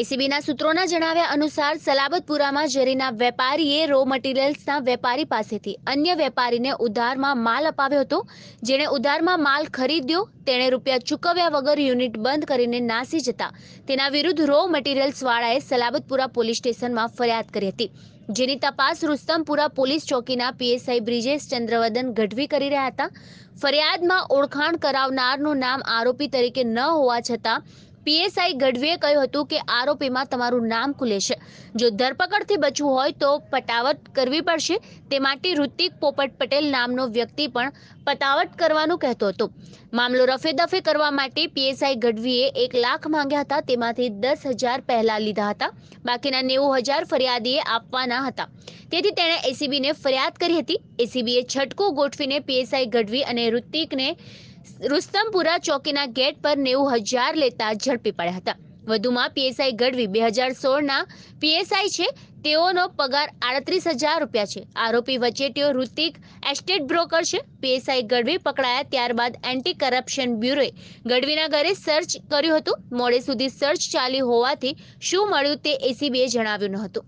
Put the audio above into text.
એસીબીના સૂત્રોના જણાવ્યા અનુસાર સલાબતપુરામાં ઝેરીના વેપારીએ રો મટીરીયલ્સના વેપારી પાસેથી અન્ય વેપારીને ઉધારમાં માલ અપાવ્યો હતો જેણે ઉધારમાં માલ ખરીદ્યો તેણે રૂપિયા ચૂકવ્યા વગર યુનિટ બંધ કરીને નાસી જતા તેના વિરુદ્ધ રો મટીરીયલ્સવાળાએ સલાબતપુરા પોલીસ સ્ટેશનમાં ફરિયાદ કરી હતી જેની તપાસ રુસ્તમપુરા પોલીસ ચોકીના પીએસઆઈ બ્રિજેશ ચંદ્રવદન ગઢવી કરી રહ્યા હતા ફરિયાદમાં ઓળખાણ કરાવનારનું નામ આરોપી તરીકે ન હોવા છતાં પીએસઆઈ ગઢવીએ કહ્યું હતું કે આરોપીમાં તમારું નામ ખુલે છે જો ધરપકડથી બચવું હોય તો પટાવટ કરવી પડશે તે માટે ઋતિક પોપટ પટેલ નામનો વ્યક્તિ પણ પતાવટ કરવાનું કહેતો હતો મામલો રફેદફે કરવા માટે પીએસઆઈ ગઢવીએ એક લાખ માંગ્યા હતા તેમાંથી દસ હજાર પહેલાં લીધા હતા બાકીના નેવું હજાર ફરિયાદીએ આપવાના હતા તેથી તેણે એસીબીને ફરિયાદ કરી હતી એસીબીએ છટકો ગોઠવીને પીએસઆઈ ગઢવી અને ઋતિકને રુસ્તમપુરા ચોકીના ગેટ પર નેવું હજાર લેતા ઝડપી પડ્યા હતા વધુમાં પીએસઆઈ ગઢવી બે હજાર સોળના પીએસઆઈ છે તેઓનો પગાર આડત્રીસ હજાર રૂપિયા છે આરોપી વચેટીઓ ઋતિક એસ્ટેટ બ્રોકર છે પીએસઆઈ ગઢવી પકડાયા ત્યારબાદ એન્ટી કરપ્શન બ્યુરોએ ગઢવીના ઘરે સર્ચ કર્યું હતું મોડે સુધી સર્ચ ચાલી હોવાથી શું મળ્યું તે એસીબીએ જણાવ્યું ન હતું